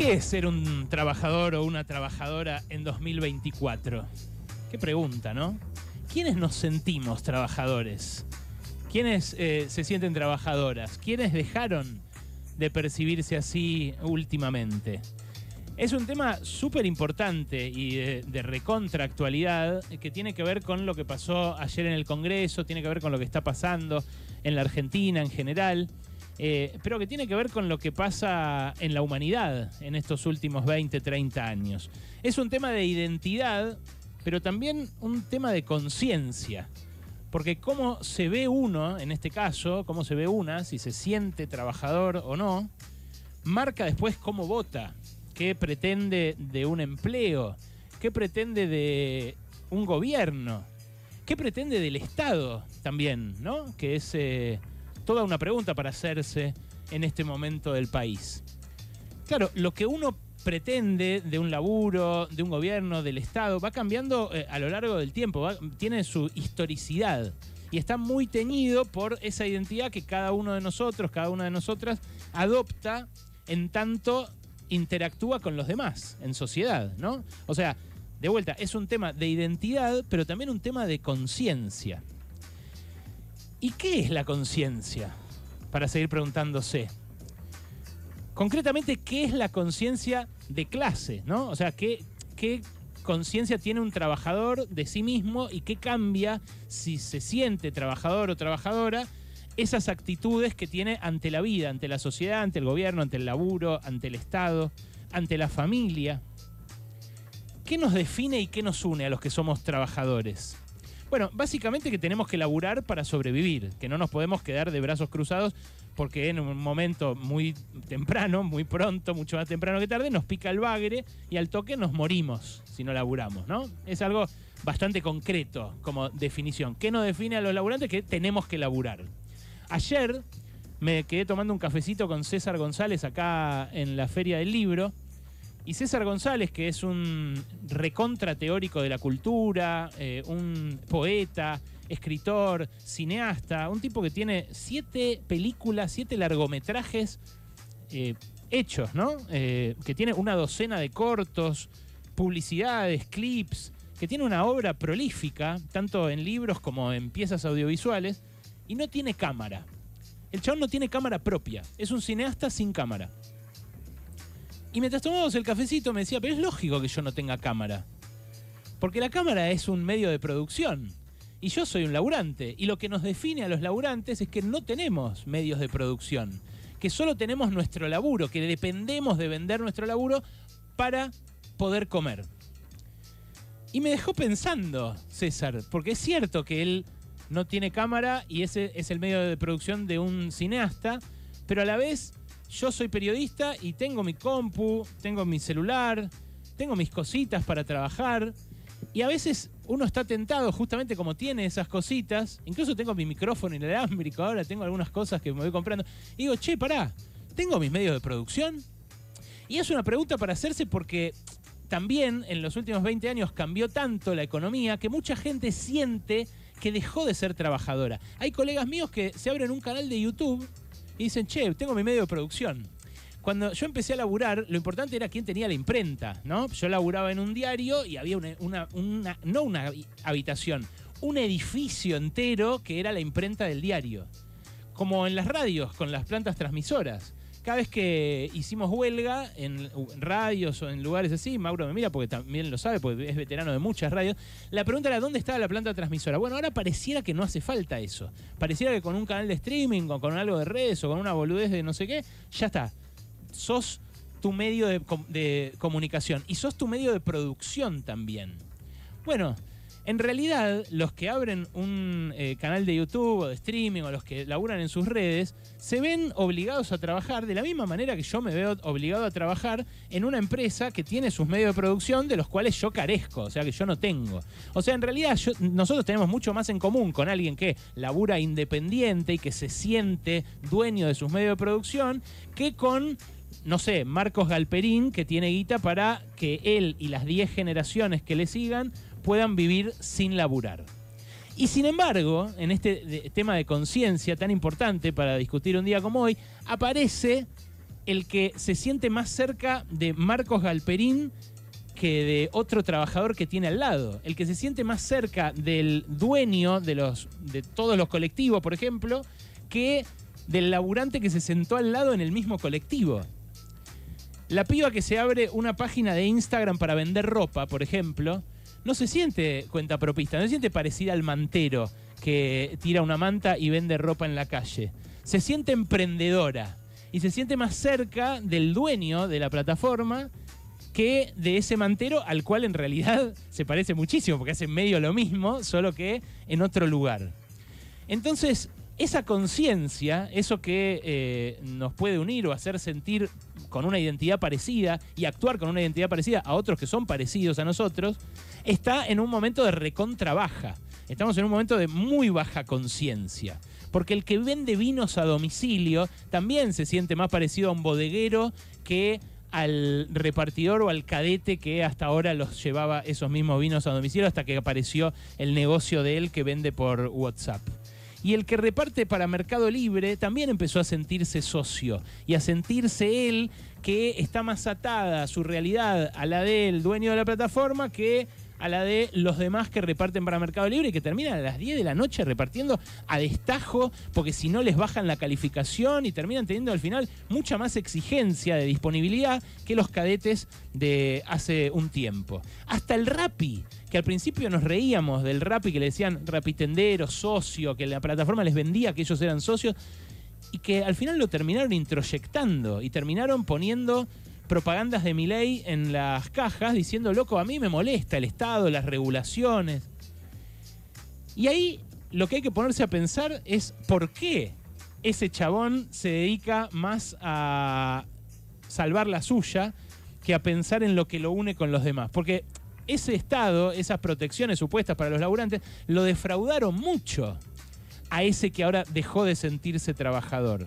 ¿Qué es ser un trabajador o una trabajadora en 2024? Qué pregunta, ¿no? ¿Quiénes nos sentimos trabajadores? ¿Quiénes eh, se sienten trabajadoras? ¿Quiénes dejaron de percibirse así últimamente? Es un tema súper importante y de, de que tiene que ver con lo que pasó ayer en el Congreso, tiene que ver con lo que está pasando en la Argentina en general. Eh, pero que tiene que ver con lo que pasa en la humanidad en estos últimos 20, 30 años. Es un tema de identidad, pero también un tema de conciencia. Porque cómo se ve uno, en este caso, cómo se ve una, si se siente trabajador o no, marca después cómo vota, qué pretende de un empleo, qué pretende de un gobierno, qué pretende del Estado también, ¿no? Que es eh, toda una pregunta para hacerse en este momento del país. Claro, lo que uno pretende de un laburo, de un gobierno, del Estado, va cambiando eh, a lo largo del tiempo, tiene su historicidad y está muy teñido por esa identidad que cada uno de nosotros, cada una de nosotras adopta en tanto interactúa con los demás en sociedad, O sea, de vuelta, es un tema de identidad, pero también un tema de conciencia. ¿Y qué es la conciencia? Para seguir preguntándose. Concretamente, ¿qué es la conciencia de clase? ¿no? O sea, ¿qué, qué conciencia tiene un trabajador de sí mismo y qué cambia si se siente trabajador o trabajadora? esas actitudes que tiene ante la vida, ante la sociedad, ante el gobierno, ante el laburo, ante el Estado, ante la familia. ¿Qué nos define y qué nos une a los que somos trabajadores? Bueno, básicamente que tenemos que laburar para sobrevivir, que no nos podemos quedar de brazos cruzados porque en un momento muy temprano, muy pronto, mucho más temprano que tarde, nos pica el bagre y al toque nos morimos si no laburamos, ¿no? Es algo bastante concreto como definición. ¿Qué nos define a los laburantes? Que tenemos que laburar. Ayer me quedé tomando un cafecito con César González acá en la Feria del Libro y César González, que es un recontra teórico de la cultura, eh, un poeta, escritor, cineasta, un tipo que tiene siete películas, siete largometrajes eh, hechos, ¿no? Eh, que tiene una docena de cortos, publicidades, clips, que tiene una obra prolífica, tanto en libros como en piezas audiovisuales, y no tiene cámara. El chabón no tiene cámara propia, es un cineasta sin cámara. Y mientras tomábamos el cafecito me decía, pero es lógico que yo no tenga cámara. Porque la cámara es un medio de producción. Y yo soy un laburante. Y lo que nos define a los laburantes es que no tenemos medios de producción. Que solo tenemos nuestro laburo. Que dependemos de vender nuestro laburo para poder comer. Y me dejó pensando, César. Porque es cierto que él no tiene cámara y ese es el medio de producción de un cineasta. Pero a la vez yo soy periodista y tengo mi compu, tengo mi celular, tengo mis cositas para trabajar. Y a veces uno está tentado, justamente como tiene esas cositas. Incluso tengo mi micrófono inalámbrico, ahora tengo algunas cosas que me voy comprando. Y digo, che, pará, ¿tengo mis medios de producción? Y es una pregunta para hacerse porque también en los últimos 20 años cambió tanto la economía que mucha gente siente que dejó de ser trabajadora. Hay colegas míos que se abren un canal de YouTube y dicen, che, tengo mi medio de producción. Cuando yo empecé a laburar, lo importante era quién tenía la imprenta, ¿no? Yo laburaba en un diario y había una no una habitación, un edificio entero que era la imprenta del diario. Como en las radios, con las plantas transmisoras cada vez que hicimos huelga en radios o en lugares así, Mauro me mira porque también lo sabe, porque es veterano de muchas radios, la pregunta era ¿dónde estaba la planta transmisora? Bueno, ahora pareciera que no hace falta eso. Pareciera que con un canal de streaming, o con algo de redes o con una boludez de no sé qué, ya está. Sos tu medio de, de comunicación y sos tu medio de producción también. Bueno, en realidad, los que abren un eh, canal de YouTube o de streaming o los que laburan en sus redes, se ven obligados a trabajar de la misma manera que yo me veo obligado a trabajar en una empresa que tiene sus medios de producción de los cuales yo carezco, o sea, que yo no tengo. O sea, en realidad nosotros tenemos mucho más en común con alguien que labura independiente y que se siente dueño de sus medios de producción que con no sé, Marcos Galperín, que tiene guita para que él y las 10 generaciones que le sigan puedan vivir sin laburar. Y sin embargo, en este tema de conciencia tan importante para discutir un día como hoy, aparece el que se siente más cerca de Marcos Galperín que de otro trabajador que tiene al lado. El que se siente más cerca del dueño de, los, de todos los colectivos, por ejemplo, que del laburante que se sentó al lado en el mismo colectivo. La piba que se abre una página de Instagram para vender ropa, por ejemplo, no se siente cuenta propista, no se siente parecida al mantero que tira una manta y vende ropa en la calle. Se siente emprendedora y se siente más cerca del dueño de la plataforma que de ese mantero al cual en realidad se parece muchísimo porque hace medio lo mismo, solo que en otro lugar. Entonces, esa conciencia, eso que eh, nos puede unir o hacer sentir con una identidad parecida y actuar con una identidad parecida a otros que son parecidos a nosotros, está en un momento de recontrabaja. Estamos en un momento de muy baja conciencia. Porque el que vende vinos a domicilio también se siente más parecido a un bodeguero que al repartidor o al cadete que hasta ahora los llevaba esos mismos vinos a domicilio hasta que apareció el negocio de él que vende por WhatsApp. Y el que reparte para Mercado Libre también empezó a sentirse socio y a sentirse él que está más atada a su realidad a la del dueño de la plataforma que a la de los demás que reparten para Mercado Libre y que terminan a las 10 de la noche repartiendo a destajo porque si no les bajan la calificación y terminan teniendo al final mucha más exigencia de disponibilidad que los cadetes de hace un tiempo. Hasta el Rappi que al principio nos reíamos del rap y que le decían rapitendero, socio, que la plataforma les vendía que ellos eran socios, y que al final lo terminaron introyectando y terminaron poniendo propagandas de mi ley en las cajas diciendo, loco, a mí me molesta el Estado, las regulaciones. Y ahí lo que hay que ponerse a pensar es por qué ese chabón se dedica más a salvar la suya que a pensar en lo que lo une con los demás. Porque ese Estado, esas protecciones supuestas para los laburantes, lo defraudaron mucho a ese que ahora dejó de sentirse trabajador.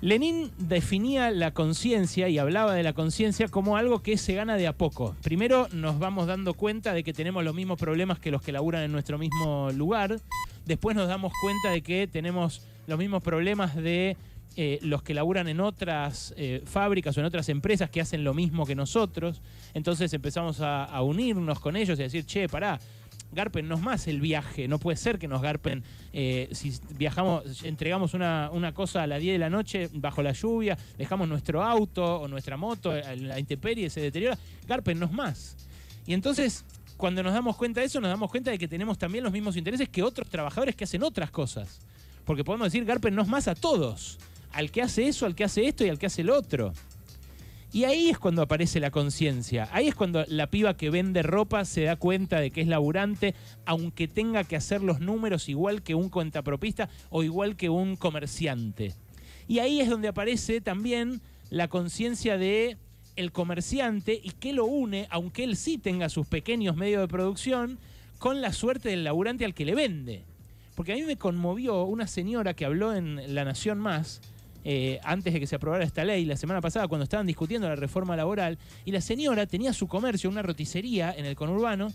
Lenin definía la conciencia y hablaba de la conciencia como algo que se gana de a poco. Primero nos vamos dando cuenta de que tenemos los mismos problemas que los que laburan en nuestro mismo lugar. Después nos damos cuenta de que tenemos los mismos problemas de eh, los que laburan en otras eh, fábricas o en otras empresas que hacen lo mismo que nosotros. Entonces empezamos a, unirnos con ellos y a decir, che, pará, garpen nos más el viaje, no puede ser que nos garpen eh, si viajamos, entregamos una, cosa a las 10 de la noche bajo la lluvia, dejamos nuestro auto o nuestra moto, la intemperie se deteriora, garpen nos más. Y entonces, cuando nos damos cuenta de eso, nos damos cuenta de que tenemos también los mismos intereses que otros trabajadores que hacen otras cosas. Porque podemos decir, garpen nos más a todos al que hace eso, al que hace esto y al que hace el otro. Y ahí es cuando aparece la conciencia. Ahí es cuando la piba que vende ropa se da cuenta de que es laburante, aunque tenga que hacer los números igual que un cuentapropista o igual que un comerciante. Y ahí es donde aparece también la conciencia de el comerciante y que lo une, aunque él sí tenga sus pequeños medios de producción, con la suerte del laburante al que le vende. Porque a mí me conmovió una señora que habló en La Nación Más, eh, antes de que se aprobara esta ley, la semana pasada, cuando estaban discutiendo la reforma laboral, y la señora tenía su comercio, una roticería en el conurbano,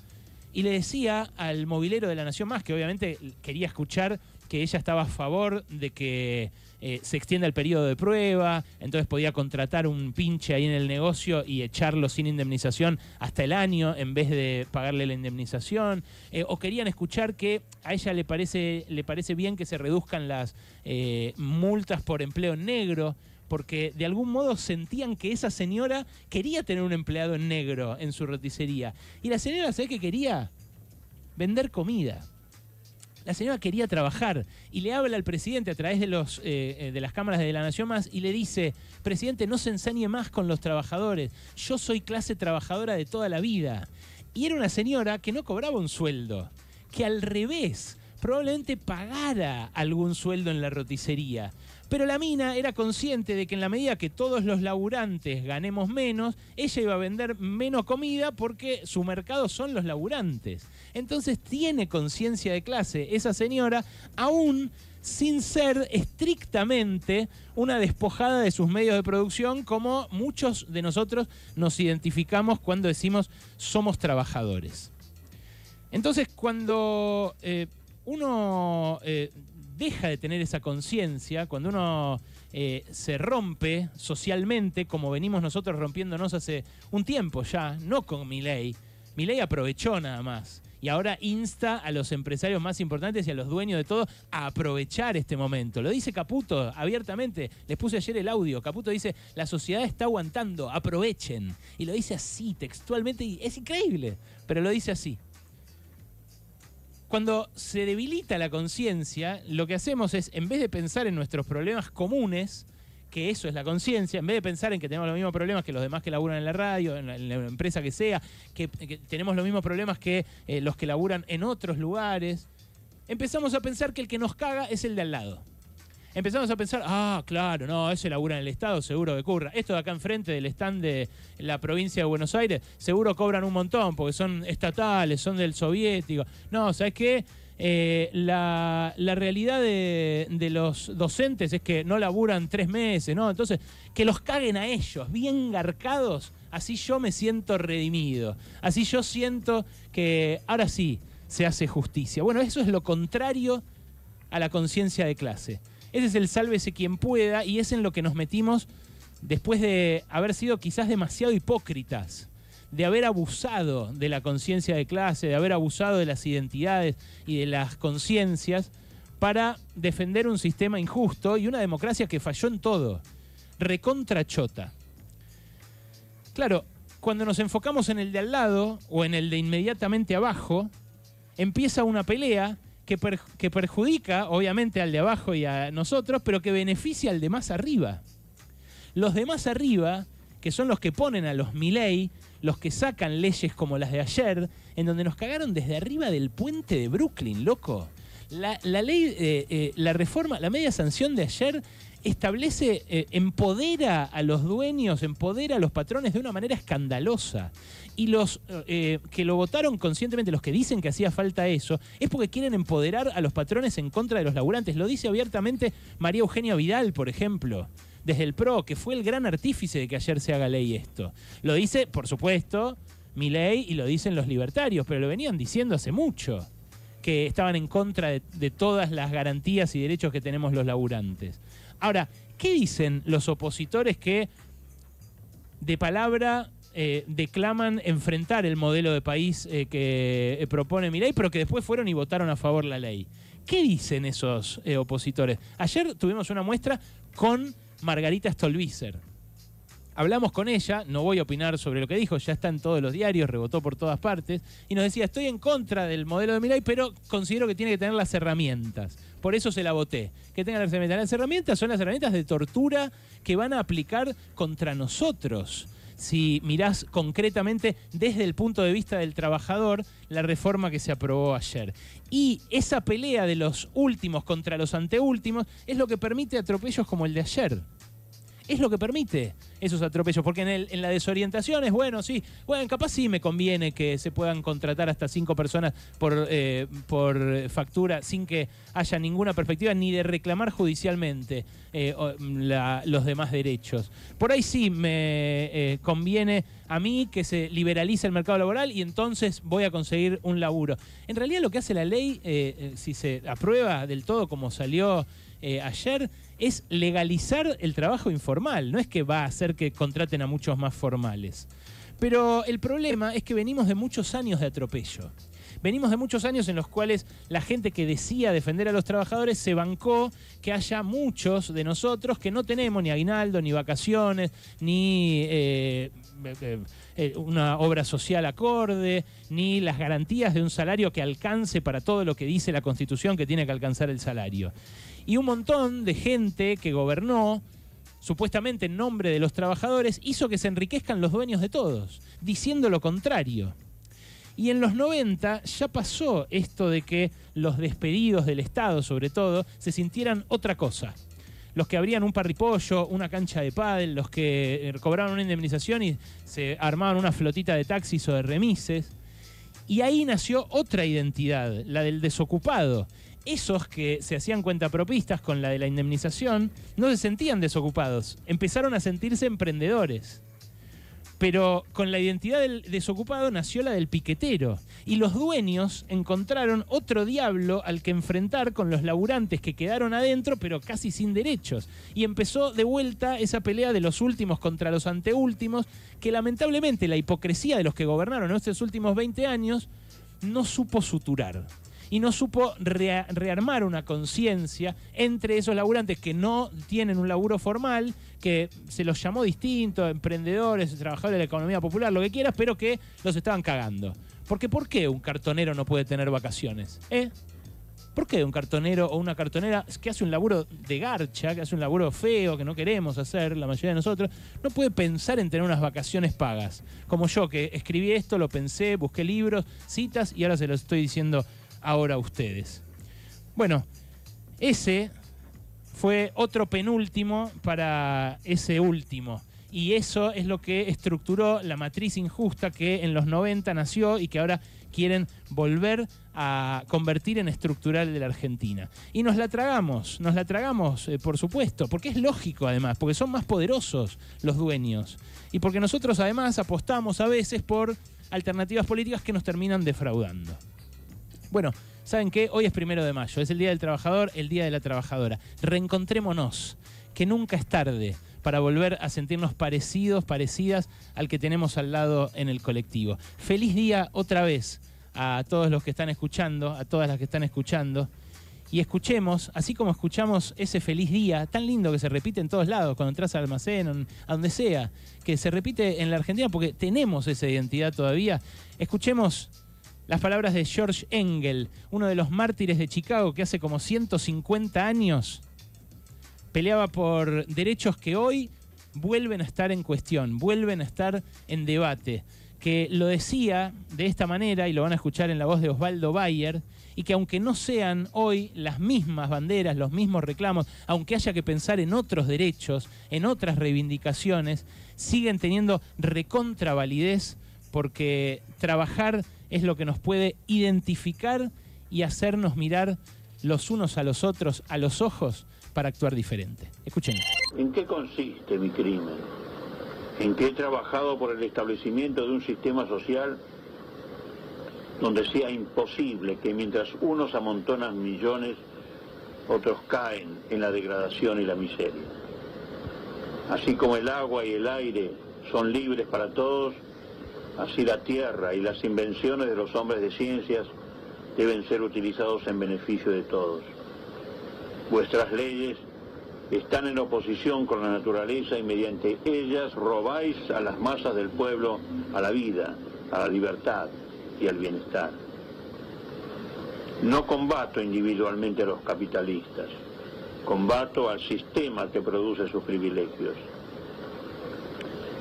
y le decía al movilero de la Nación Más, que obviamente quería escuchar que ella estaba a favor de que eh, se extienda el periodo de prueba, entonces podía contratar un pinche ahí en el negocio y echarlo sin indemnización hasta el año en vez de pagarle la indemnización, eh, o querían escuchar que a ella le parece, le parece bien que se reduzcan las eh, multas por empleo negro porque de algún modo sentían que esa señora quería tener un empleado en negro en su roticería. Y la señora, ¿sabes que quería? Vender comida. La señora quería trabajar y le habla al presidente a través de, los, eh, eh, de las cámaras de la Nación Más y le dice, presidente, no se ensañe más con los trabajadores, yo soy clase trabajadora de toda la vida. Y era una señora que no cobraba un sueldo, que al revés probablemente pagara algún sueldo en la roticería. Pero la mina era consciente de que en la medida que todos los laburantes ganemos menos, ella iba a vender menos comida porque su mercado son los laburantes. Entonces tiene conciencia de clase esa señora, aún sin ser estrictamente una despojada de sus medios de producción, como muchos de nosotros nos identificamos cuando decimos somos trabajadores. Entonces, cuando eh, uno eh, deja de tener esa conciencia, cuando uno eh, se rompe socialmente, como venimos nosotros rompiéndonos hace un tiempo ya, no con mi ley. Mi ley aprovechó nada más. Y ahora insta a los empresarios más importantes y a los dueños de todo a aprovechar este momento. Lo dice Caputo abiertamente. Les puse ayer el audio. Caputo dice, la sociedad está aguantando, aprovechen. Y lo dice así, textualmente. es increíble, pero lo dice así. Cuando se debilita la conciencia, lo que hacemos es, en vez de pensar en nuestros problemas comunes, que eso es la conciencia, en vez de pensar en que tenemos los mismos problemas que los demás que laburan en la radio, en la, empresa que sea, que, tenemos los mismos problemas que eh, los que laburan en otros lugares, empezamos a pensar que el que nos caga es el de al lado empezamos a pensar, ah, claro, no, ese labura en el Estado, seguro que curra. Esto de acá enfrente del stand de la provincia de Buenos Aires, seguro cobran un montón, porque son estatales, son del soviético. No, ¿sabes qué? Eh, la, la, realidad de, de, los docentes es que no laburan tres meses, ¿no? Entonces, que los caguen a ellos, bien garcados, así yo me siento redimido, así yo siento que ahora sí se hace justicia. Bueno, eso es lo contrario a la conciencia de clase. Ese es el sálvese quien pueda y es en lo que nos metimos después de haber sido quizás demasiado hipócritas, de haber abusado de la conciencia de clase, de haber abusado de las identidades y de las conciencias para defender un sistema injusto y una democracia que falló en todo, recontrachota. Claro, cuando nos enfocamos en el de al lado o en el de inmediatamente abajo, empieza una pelea que, que perjudica obviamente al de abajo y a nosotros, pero que beneficia al de más arriba. Los de más arriba, que son los que ponen a los Milei, los que sacan leyes como las de ayer, en donde nos cagaron desde arriba del puente de Brooklyn, loco. La, la ley, eh, eh, la reforma, la media sanción de ayer establece, eh, empodera a los dueños, empodera a los patrones de una manera escandalosa. Y los eh, que lo votaron conscientemente, los que dicen que hacía falta eso, es porque quieren empoderar a los patrones en contra de los laburantes. Lo dice abiertamente María Eugenia Vidal, por ejemplo desde el PRO, que fue el gran artífice de que ayer se haga ley esto. Lo dice, por supuesto, mi ley y lo dicen los libertarios, pero lo venían diciendo hace mucho, que estaban en contra de todas las garantías y derechos que tenemos los laburantes. Ahora, ¿qué dicen los opositores que de palabra eh, declaman enfrentar el modelo de país eh, que eh, propone Milei, pero que después fueron y votaron a favor la ley? ¿Qué dicen esos opositores? Ayer tuvimos una muestra con Margarita Stolbizer hablamos con ella, no voy a opinar sobre lo que dijo, ya está en todos los diarios, rebotó por todas partes, y nos decía, estoy en contra del modelo de Milay, pero considero que tiene que tener las herramientas. Por eso se la voté. Que tenga las herramientas. Las herramientas son las herramientas de tortura que van a aplicar contra nosotros. Si mirás concretamente desde el punto de vista del trabajador la reforma que se aprobó ayer. Y esa pelea de los últimos contra los anteúltimos es lo que permite atropellos como el de ayer es lo que permite esos atropellos. Porque en, el, en la desorientación es bueno, sí, bueno, capaz sí me conviene que se puedan contratar hasta cinco personas por, eh, por factura sin que haya ninguna perspectiva ni de reclamar judicialmente eh, mm, los demás derechos. Por ahí sí me eh, conviene a mí que se liberalice el mercado laboral y entonces voy a conseguir un laburo. En realidad lo que hace la ley, si se aprueba del todo como salió ayer, es legalizar el trabajo informal, no es que va a hacer que contraten a muchos más formales. Pero el problema es que venimos de muchos años de atropello. Venimos de muchos años en los cuales la gente que decía defender a los trabajadores se bancó que haya muchos de nosotros que no tenemos ni aguinaldo, ni vacaciones, ni eh, eh, eh, una obra social acorde, ni las garantías de un salario que alcance para todo lo que dice la Constitución que tiene que alcanzar el salario y un montón de gente que gobernó, supuestamente en nombre de los trabajadores, hizo que se enriquezcan los dueños de todos, diciendo lo contrario. Y en los 90 ya pasó esto de que los despedidos del Estado, sobre todo, se sintieran otra cosa. Los que abrían un parripollo, una cancha de pádel, los que eh, cobraban una indemnización y se armaban una flotita de taxis o de remises. Y ahí nació otra identidad, la del desocupado, esos que se hacían cuenta propistas con la de la indemnización no se sentían desocupados, empezaron a sentirse emprendedores. Pero con la identidad del desocupado nació la del piquetero. Y los dueños encontraron otro diablo al que enfrentar con los laburantes que quedaron adentro, pero casi sin derechos. Y empezó de vuelta esa pelea de los últimos contra los anteúltimos, que lamentablemente la hipocresía de los que gobernaron estos últimos 20 años no supo suturar y no supo rearmar una conciencia entre esos laburantes que no tienen un laburo formal, que se los llamó distintos, emprendedores, trabajadores de la economía popular, lo que quieras, pero que los estaban cagando. Porque ¿por qué un cartonero no puede tener vacaciones? ¿Eh? ¿Por qué un cartonero o una cartonera que hace un laburo de garcha, que hace un laburo feo, que no queremos hacer la mayoría de nosotros, no puede pensar en tener unas vacaciones pagas? Como yo, que escribí esto, lo pensé, busqué libros, citas y ahora se lo estoy diciendo ahora ustedes. Bueno, ese fue otro penúltimo para ese último. Y eso es lo que estructuró la matriz injusta que en los 90 nació y que ahora quieren volver a convertir en estructural de la Argentina. Y nos la tragamos, nos la tragamos, eh, por supuesto, porque es lógico además, porque son más poderosos los dueños. Y porque nosotros además apostamos a veces por alternativas políticas que nos terminan defraudando. Bueno, ¿saben qué? Hoy es primero de mayo, es el Día del Trabajador, el Día de la Trabajadora. Reencontrémonos, que nunca es tarde para volver a sentirnos parecidos, parecidas al que tenemos al lado en el colectivo. Feliz día otra vez a todos los que están escuchando, a todas las que están escuchando. Y escuchemos, así como escuchamos ese feliz día, tan lindo que se repite en todos lados, cuando entras al almacén, a donde sea, que se repite en la Argentina porque tenemos esa identidad todavía, escuchemos las palabras de George Engel, uno de los mártires de Chicago que hace como 150 años peleaba por derechos que hoy vuelven a estar en cuestión, vuelven a estar en debate. Que lo decía de esta manera, y lo van a escuchar en la voz de Osvaldo Bayer, y que aunque no sean hoy las mismas banderas, los mismos reclamos, aunque haya que pensar en otros derechos, en otras reivindicaciones, siguen teniendo recontravalidez porque trabajar es lo que nos puede identificar y hacernos mirar los unos a los otros, a los ojos, para actuar diferente. Escuchen. ¿En qué consiste mi crimen? En que he trabajado por el establecimiento de un sistema social donde sea imposible que mientras unos amontonan millones, otros caen en la degradación y la miseria. Así como el agua y el aire son libres para todos, Así la tierra y las invenciones de los hombres de ciencias deben ser utilizados en beneficio de todos. Vuestras leyes están en oposición con la naturaleza y mediante ellas robáis a las masas del pueblo a la vida, a la libertad y al bienestar. No combato individualmente a los capitalistas, combato al sistema que produce sus privilegios.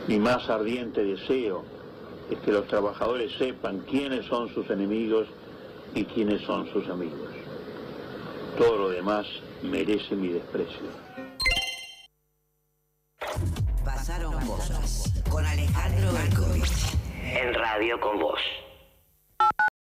Mi más ardiente deseo es que los trabajadores sepan quiénes son sus enemigos y quiénes son sus amigos. Todo lo demás merece mi desprecio. Pasaron cosas con Alejandro en Radio con Voz.